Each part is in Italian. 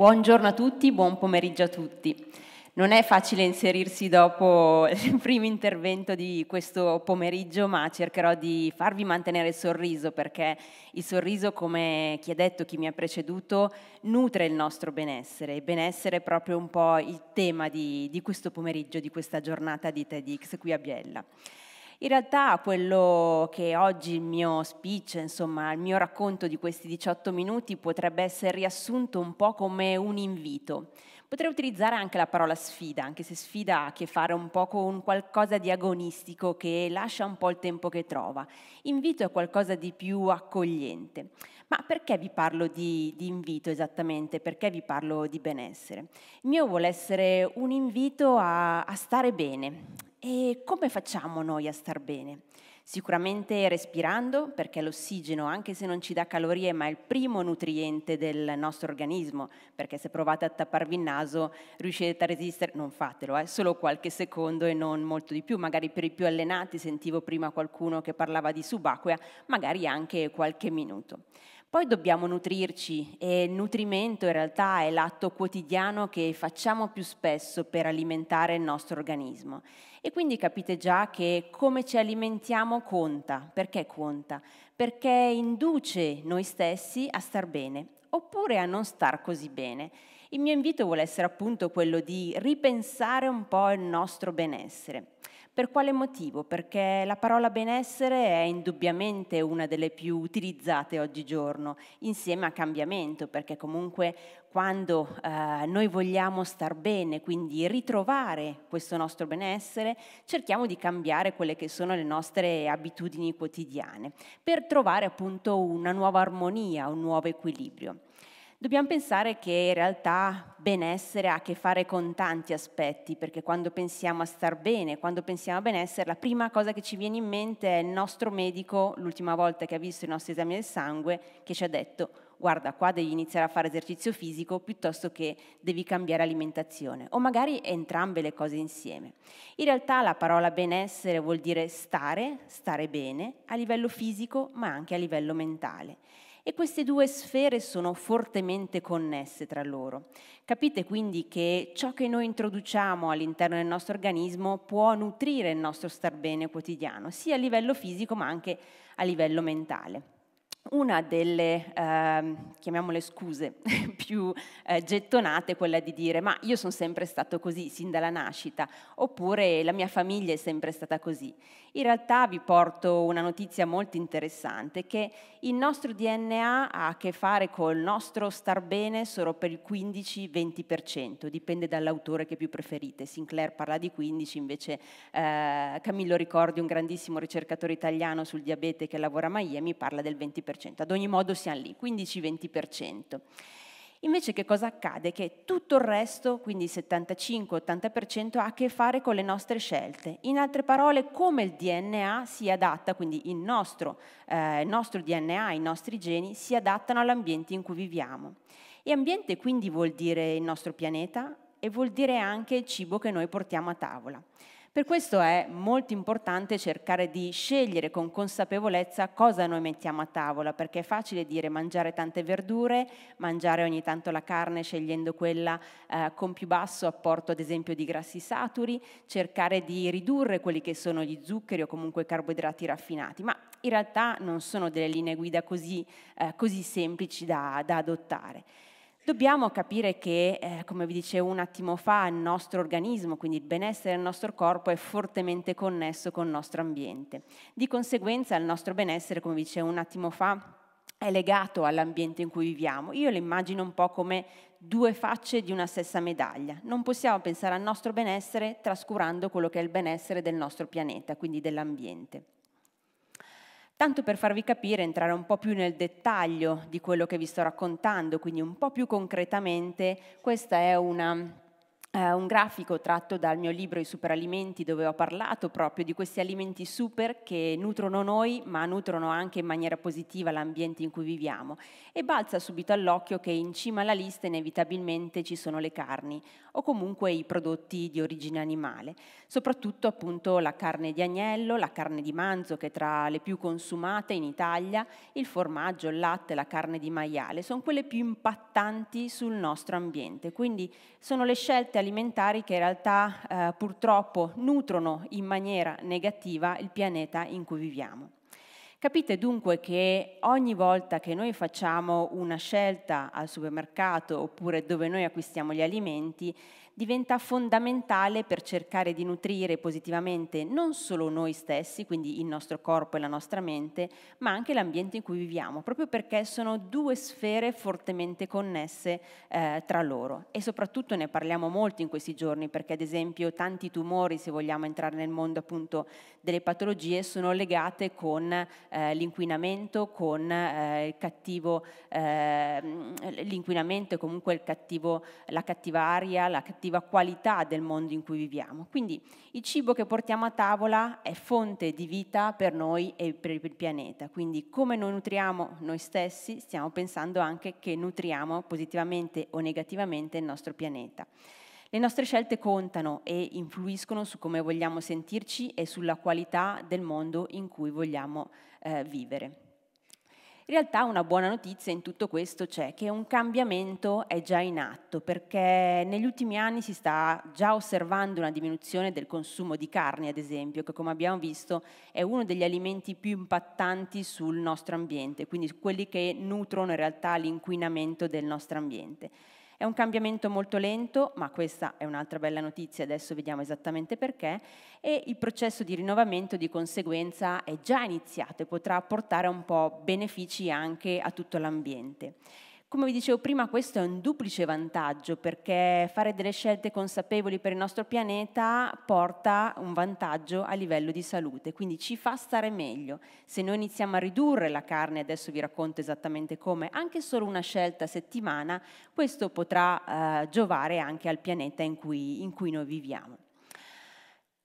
Buongiorno a tutti, buon pomeriggio a tutti. Non è facile inserirsi dopo il primo intervento di questo pomeriggio, ma cercherò di farvi mantenere il sorriso perché il sorriso, come chi ha detto, chi mi ha preceduto, nutre il nostro benessere. Il benessere è proprio un po' il tema di, di questo pomeriggio, di questa giornata di TEDx qui a Biella. In realtà quello che oggi il mio speech, insomma il mio racconto di questi 18 minuti potrebbe essere riassunto un po' come un invito. Potrei utilizzare anche la parola sfida, anche se sfida ha a che fare un po' con qualcosa di agonistico che lascia un po' il tempo che trova. Invito è qualcosa di più accogliente. Ma perché vi parlo di, di invito esattamente? Perché vi parlo di benessere? Il mio vuole essere un invito a, a stare bene, e come facciamo noi a star bene? Sicuramente respirando, perché l'ossigeno, anche se non ci dà calorie, ma è il primo nutriente del nostro organismo, perché se provate a tapparvi il naso riuscirete a resistere, non fatelo, eh, solo qualche secondo e non molto di più, magari per i più allenati, sentivo prima qualcuno che parlava di subacquea, magari anche qualche minuto. Poi dobbiamo nutrirci e il nutrimento in realtà è l'atto quotidiano che facciamo più spesso per alimentare il nostro organismo. E quindi capite già che come ci alimentiamo conta. Perché conta? Perché induce noi stessi a star bene oppure a non star così bene. Il mio invito vuole essere appunto quello di ripensare un po' il nostro benessere. Per quale motivo? Perché la parola benessere è indubbiamente una delle più utilizzate oggigiorno, insieme a cambiamento, perché comunque quando eh, noi vogliamo star bene, quindi ritrovare questo nostro benessere, cerchiamo di cambiare quelle che sono le nostre abitudini quotidiane, per trovare appunto una nuova armonia, un nuovo equilibrio. Dobbiamo pensare che in realtà benessere ha a che fare con tanti aspetti, perché quando pensiamo a star bene, quando pensiamo a benessere, la prima cosa che ci viene in mente è il nostro medico, l'ultima volta che ha visto i nostri esami del sangue, che ci ha detto guarda qua devi iniziare a fare esercizio fisico piuttosto che devi cambiare alimentazione o magari entrambe le cose insieme. In realtà la parola benessere vuol dire stare, stare bene a livello fisico ma anche a livello mentale e queste due sfere sono fortemente connesse tra loro. Capite quindi che ciò che noi introduciamo all'interno del nostro organismo può nutrire il nostro star bene quotidiano, sia a livello fisico ma anche a livello mentale. Una delle, ehm, chiamiamole scuse, più eh, gettonate è quella di dire ma io sono sempre stato così sin dalla nascita, oppure la mia famiglia è sempre stata così. In realtà vi porto una notizia molto interessante che il nostro DNA ha a che fare col nostro star bene solo per il 15-20%, dipende dall'autore che più preferite. Sinclair parla di 15, invece eh, Camillo Ricordi, un grandissimo ricercatore italiano sul diabete che lavora a Miami, parla del 20%. 20%, ad ogni modo siamo lì, 15-20%. Invece che cosa accade? Che tutto il resto, quindi il 75-80%, ha a che fare con le nostre scelte. In altre parole, come il DNA si adatta, quindi il nostro, eh, il nostro DNA, i nostri geni, si adattano all'ambiente in cui viviamo. E ambiente quindi vuol dire il nostro pianeta e vuol dire anche il cibo che noi portiamo a tavola. Per questo è molto importante cercare di scegliere con consapevolezza cosa noi mettiamo a tavola, perché è facile dire mangiare tante verdure, mangiare ogni tanto la carne scegliendo quella eh, con più basso apporto ad esempio di grassi saturi, cercare di ridurre quelli che sono gli zuccheri o comunque i carboidrati raffinati, ma in realtà non sono delle linee guida così, eh, così semplici da, da adottare dobbiamo capire che, eh, come vi dicevo un attimo fa, il nostro organismo, quindi il benessere del nostro corpo, è fortemente connesso con il nostro ambiente. Di conseguenza il nostro benessere, come vi dicevo un attimo fa, è legato all'ambiente in cui viviamo. Io lo immagino un po' come due facce di una stessa medaglia. Non possiamo pensare al nostro benessere trascurando quello che è il benessere del nostro pianeta, quindi dell'ambiente. Tanto per farvi capire, entrare un po' più nel dettaglio di quello che vi sto raccontando, quindi un po' più concretamente, questa è una Uh, un grafico tratto dal mio libro I superalimenti dove ho parlato proprio di questi alimenti super che nutrono noi ma nutrono anche in maniera positiva l'ambiente in cui viviamo e balza subito all'occhio che in cima alla lista inevitabilmente ci sono le carni o comunque i prodotti di origine animale, soprattutto appunto la carne di agnello, la carne di manzo che è tra le più consumate in Italia, il formaggio, il latte, la carne di maiale, sono quelle più impattanti sul nostro ambiente, quindi sono le scelte alimentari che in realtà eh, purtroppo nutrono in maniera negativa il pianeta in cui viviamo. Capite dunque che ogni volta che noi facciamo una scelta al supermercato oppure dove noi acquistiamo gli alimenti, diventa fondamentale per cercare di nutrire positivamente non solo noi stessi, quindi il nostro corpo e la nostra mente, ma anche l'ambiente in cui viviamo, proprio perché sono due sfere fortemente connesse eh, tra loro. E soprattutto ne parliamo molto in questi giorni, perché ad esempio tanti tumori, se vogliamo entrare nel mondo appunto delle patologie, sono legate con eh, l'inquinamento, con eh, il cattivo, ehm, l'inquinamento e comunque cattivo, la cattiva aria, la cattiva cattiva qualità del mondo in cui viviamo. Quindi il cibo che portiamo a tavola è fonte di vita per noi e per il pianeta, quindi come noi nutriamo noi stessi stiamo pensando anche che nutriamo positivamente o negativamente il nostro pianeta. Le nostre scelte contano e influiscono su come vogliamo sentirci e sulla qualità del mondo in cui vogliamo eh, vivere. In realtà una buona notizia in tutto questo c'è che un cambiamento è già in atto perché negli ultimi anni si sta già osservando una diminuzione del consumo di carne, ad esempio, che come abbiamo visto è uno degli alimenti più impattanti sul nostro ambiente, quindi quelli che nutrono in realtà l'inquinamento del nostro ambiente. È un cambiamento molto lento, ma questa è un'altra bella notizia, adesso vediamo esattamente perché, e il processo di rinnovamento di conseguenza è già iniziato e potrà portare un po' benefici anche a tutto l'ambiente. Come vi dicevo prima, questo è un duplice vantaggio perché fare delle scelte consapevoli per il nostro pianeta porta un vantaggio a livello di salute, quindi ci fa stare meglio. Se noi iniziamo a ridurre la carne, adesso vi racconto esattamente come, anche solo una scelta a settimana, questo potrà eh, giovare anche al pianeta in cui, in cui noi viviamo.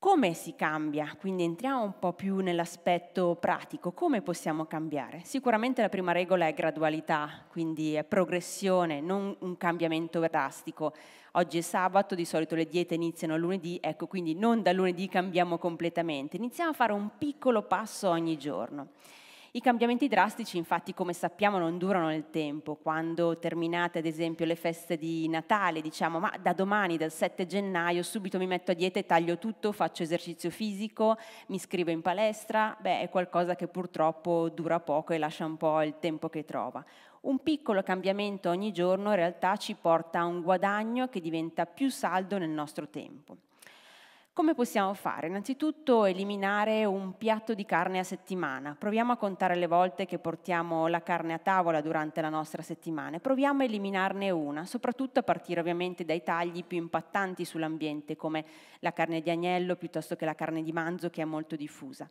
Come si cambia? Quindi entriamo un po' più nell'aspetto pratico, come possiamo cambiare? Sicuramente la prima regola è gradualità, quindi è progressione, non un cambiamento drastico. Oggi è sabato, di solito le diete iniziano lunedì, ecco quindi non da lunedì cambiamo completamente, iniziamo a fare un piccolo passo ogni giorno. I cambiamenti drastici infatti come sappiamo non durano nel tempo, quando terminate ad esempio le feste di Natale diciamo ma da domani, dal 7 gennaio, subito mi metto a dieta e taglio tutto, faccio esercizio fisico, mi scrivo in palestra, beh è qualcosa che purtroppo dura poco e lascia un po' il tempo che trova. Un piccolo cambiamento ogni giorno in realtà ci porta a un guadagno che diventa più saldo nel nostro tempo. Come possiamo fare? Innanzitutto eliminare un piatto di carne a settimana. Proviamo a contare le volte che portiamo la carne a tavola durante la nostra settimana e proviamo a eliminarne una, soprattutto a partire ovviamente dai tagli più impattanti sull'ambiente come la carne di agnello piuttosto che la carne di manzo che è molto diffusa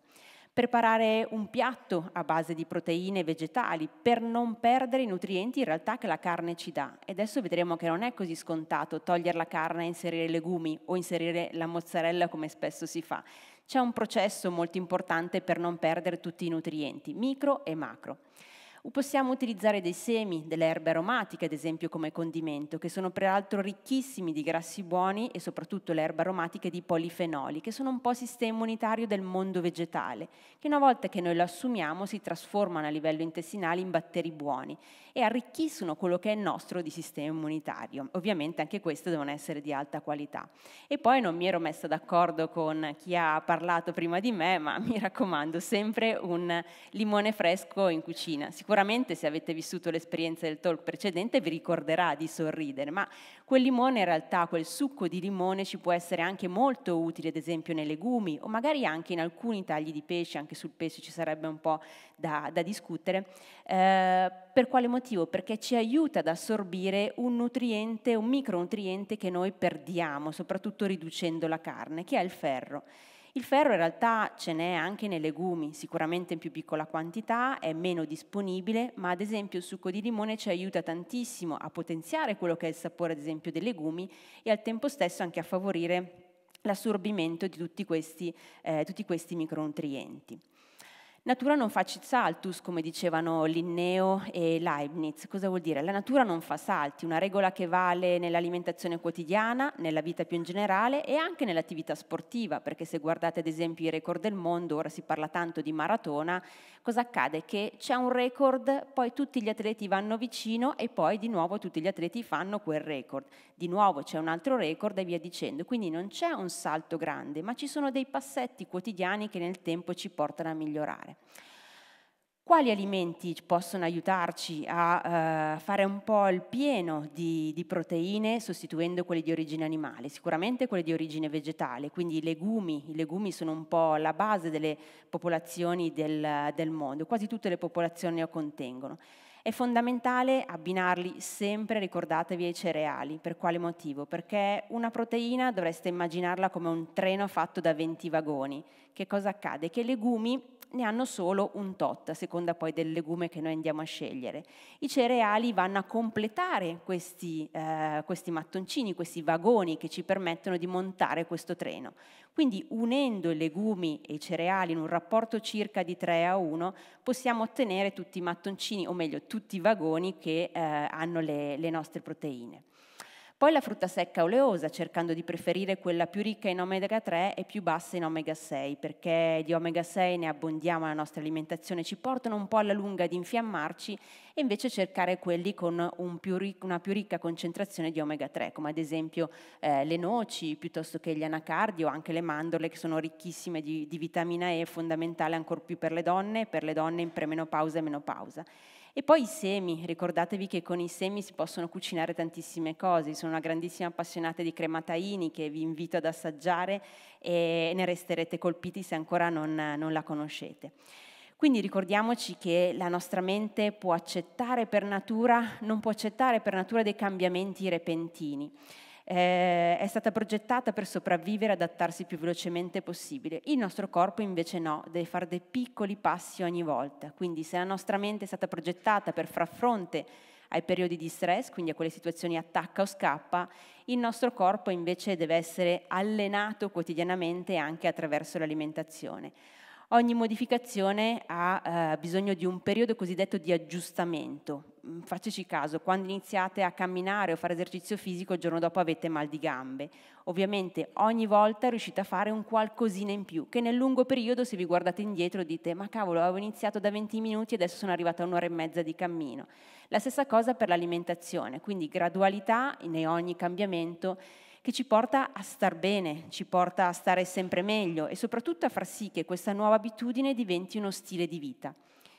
preparare un piatto a base di proteine vegetali per non perdere i nutrienti in realtà che la carne ci dà. E adesso vedremo che non è così scontato togliere la carne e inserire legumi o inserire la mozzarella come spesso si fa. C'è un processo molto importante per non perdere tutti i nutrienti, micro e macro possiamo utilizzare dei semi, delle erbe aromatiche, ad esempio, come condimento, che sono peraltro ricchissimi di grassi buoni e soprattutto le erbe aromatiche di polifenoli, che sono un po' sistema immunitario del mondo vegetale, che una volta che noi lo assumiamo si trasformano a livello intestinale in batteri buoni e arricchiscono quello che è il nostro di sistema immunitario. Ovviamente anche queste devono essere di alta qualità. E poi non mi ero messa d'accordo con chi ha parlato prima di me, ma mi raccomando, sempre un limone fresco in cucina. Sicuramente se avete vissuto l'esperienza del talk precedente vi ricorderà di sorridere, ma quel limone in realtà, quel succo di limone ci può essere anche molto utile, ad esempio nei legumi o magari anche in alcuni tagli di pesce, anche sul pesce ci sarebbe un po' da, da discutere. Eh, per quale motivo? Perché ci aiuta ad assorbire un nutriente, un micronutriente che noi perdiamo, soprattutto riducendo la carne, che è il ferro. Il ferro in realtà ce n'è anche nei legumi, sicuramente in più piccola quantità, è meno disponibile, ma ad esempio il succo di limone ci aiuta tantissimo a potenziare quello che è il sapore ad esempio dei legumi e al tempo stesso anche a favorire l'assorbimento di tutti questi, eh, tutti questi micronutrienti. Natura non facit saltus, come dicevano Linneo e Leibniz. Cosa vuol dire? La natura non fa salti, una regola che vale nell'alimentazione quotidiana, nella vita più in generale e anche nell'attività sportiva, perché se guardate ad esempio i record del mondo, ora si parla tanto di maratona, cosa accade? Che c'è un record, poi tutti gli atleti vanno vicino e poi di nuovo tutti gli atleti fanno quel record, di nuovo c'è un altro record e via dicendo. Quindi non c'è un salto grande, ma ci sono dei passetti quotidiani che nel tempo ci portano a migliorare alimentare. Quali alimenti possono aiutarci a eh, fare un po' il pieno di, di, proteine sostituendo quelle di origine animale? Sicuramente quelle di origine vegetale, quindi i legumi. I legumi sono un po' la base delle popolazioni del, del mondo, quasi tutte le popolazioni lo contengono. È fondamentale abbinarli sempre, ricordatevi, ai cereali. Per quale motivo? Perché una proteina dovreste immaginarla come un treno fatto da 20 vagoni. Che cosa accade? Che i legumi ne hanno solo un tot, a seconda poi del legume che noi andiamo a scegliere. I cereali vanno a completare questi, eh, questi mattoncini, questi vagoni che ci permettono di montare questo treno. Quindi unendo i legumi e i cereali in un rapporto circa di 3 a 1 possiamo ottenere tutti i mattoncini, o meglio tutti i vagoni che eh, hanno le, le nostre proteine. Poi la frutta secca oleosa, cercando di preferire quella più ricca in omega 3 e più bassa in omega 6, perché di omega 6 ne abbondiamo nella nostra alimentazione, ci portano un po' alla lunga ad infiammarci e invece cercare quelli con un più ric- una più ricca concentrazione di omega 3, come ad esempio eh, le noci piuttosto che gli anacardi o anche le mandorle che sono ricchissime di, di vitamina E, fondamentale ancora più per le donne per le donne in premenopausa e menopausa. E poi i semi, ricordatevi che con i semi si possono cucinare tantissime cose, sono una grandissima appassionata di cremataini che vi invito ad assaggiare e ne resterete colpiti se ancora non, non la conoscete. Quindi ricordiamoci che la nostra mente può accettare per natura, non può accettare per natura dei cambiamenti repentini eh, è stata progettata per sopravvivere e adattarsi più velocemente possibile. Il nostro corpo invece no, deve fare dei piccoli passi ogni volta. Quindi se la nostra mente è stata progettata per far fronte ai periodi di stress, quindi a quelle situazioni attacca o scappa, il nostro corpo invece deve essere allenato quotidianamente anche attraverso l'alimentazione. Ogni modificazione ha eh, bisogno di un periodo cosiddetto di aggiustamento, Mm, fateci caso, quando iniziate a camminare o fare esercizio fisico, il giorno dopo avete mal di gambe. Ovviamente ogni volta riuscite a fare un qualcosina in più, che nel lungo periodo se vi guardate indietro dite ma cavolo, avevo iniziato da 20 minuti e adesso sono arrivata a un'ora e mezza di cammino. La stessa cosa per l'alimentazione, quindi gradualità in ogni cambiamento che ci porta a star bene, ci porta a stare sempre meglio e soprattutto a far sì che questa nuova abitudine diventi uno stile di vita.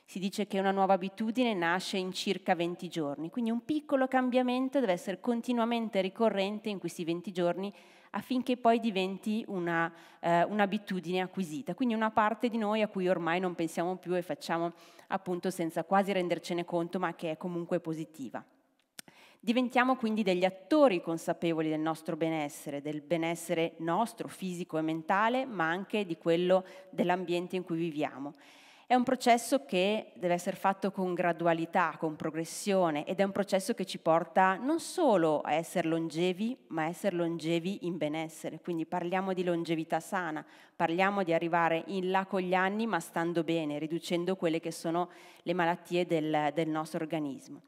Si dice che una nuova abitudine nasce in circa 20 giorni, quindi un piccolo cambiamento deve essere continuamente ricorrente in questi 20 giorni affinché poi diventi una, eh, un'abitudine acquisita, quindi una parte di noi a cui ormai non pensiamo più e facciamo appunto senza quasi rendercene conto, ma che è comunque positiva. Diventiamo quindi degli attori consapevoli del nostro benessere, del benessere nostro, fisico e mentale, ma anche di quello dell'ambiente in cui viviamo. È un processo che deve essere fatto con gradualità, con progressione ed è un processo che ci porta non solo a essere longevi, ma a essere longevi in benessere. Quindi parliamo di longevità sana, parliamo di arrivare in là con gli anni ma stando bene, riducendo quelle che sono le malattie del, del nostro organismo.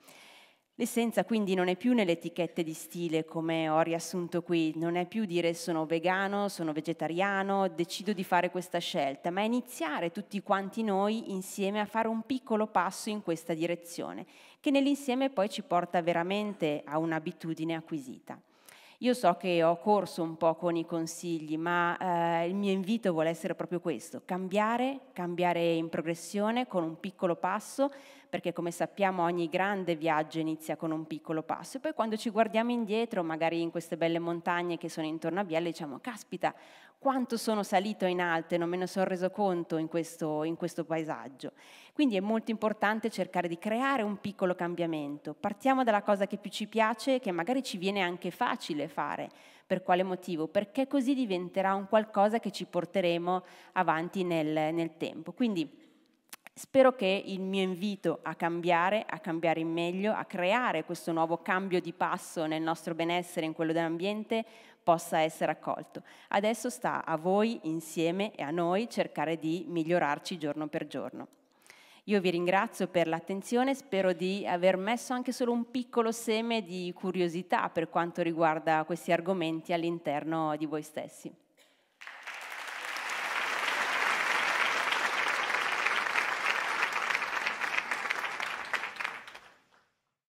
L'essenza quindi non è più nelle etichette di stile come ho riassunto qui, non è più dire sono vegano, sono vegetariano, decido di fare questa scelta, ma è iniziare tutti quanti noi insieme a fare un piccolo passo in questa direzione, che nell'insieme poi ci porta veramente a un'abitudine acquisita. Io so che ho corso un po' con i consigli, ma eh, il mio invito vuole essere proprio questo, cambiare, cambiare in progressione con un piccolo passo, perché come sappiamo ogni grande viaggio inizia con un piccolo passo e poi quando ci guardiamo indietro, magari in queste belle montagne che sono intorno a Biella, diciamo, caspita, quanto sono salito in alto e non me ne sono reso conto in questo, in questo paesaggio. Quindi è molto importante cercare di creare un piccolo cambiamento. Partiamo dalla cosa che più ci piace e che magari ci viene anche facile fare. Per quale motivo? Perché così diventerà un qualcosa che ci porteremo avanti nel, nel tempo. Quindi Spero che il mio invito a cambiare, a cambiare in meglio, a creare questo nuovo cambio di passo nel nostro benessere, e in quello dell'ambiente, possa essere accolto. Adesso sta a voi insieme e a noi cercare di migliorarci giorno per giorno. Io vi ringrazio per l'attenzione, spero di aver messo anche solo un piccolo seme di curiosità per quanto riguarda questi argomenti all'interno di voi stessi.